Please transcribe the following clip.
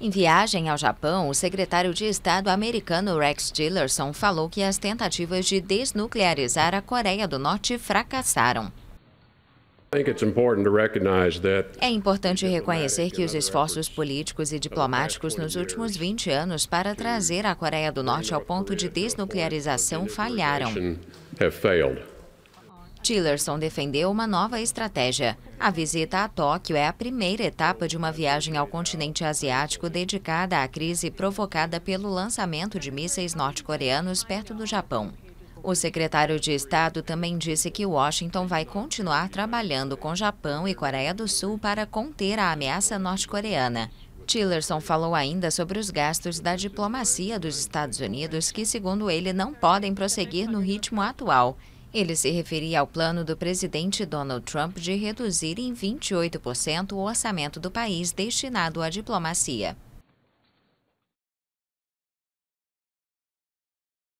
Em viagem ao Japão, o secretário de Estado americano Rex Tillerson falou que as tentativas de desnuclearizar a Coreia do Norte fracassaram. É importante reconhecer que os esforços políticos e diplomáticos nos últimos 20 anos para trazer a Coreia do Norte ao ponto de desnuclearização falharam. Tillerson defendeu uma nova estratégia. A visita a Tóquio é a primeira etapa de uma viagem ao continente asiático dedicada à crise provocada pelo lançamento de mísseis norte-coreanos perto do Japão. O secretário de Estado também disse que Washington vai continuar trabalhando com Japão e Coreia do Sul para conter a ameaça norte-coreana. Tillerson falou ainda sobre os gastos da diplomacia dos Estados Unidos, que, segundo ele, não podem prosseguir no ritmo atual ele se referia ao plano do presidente Donald Trump de reduzir em 28% o orçamento do país destinado à diplomacia.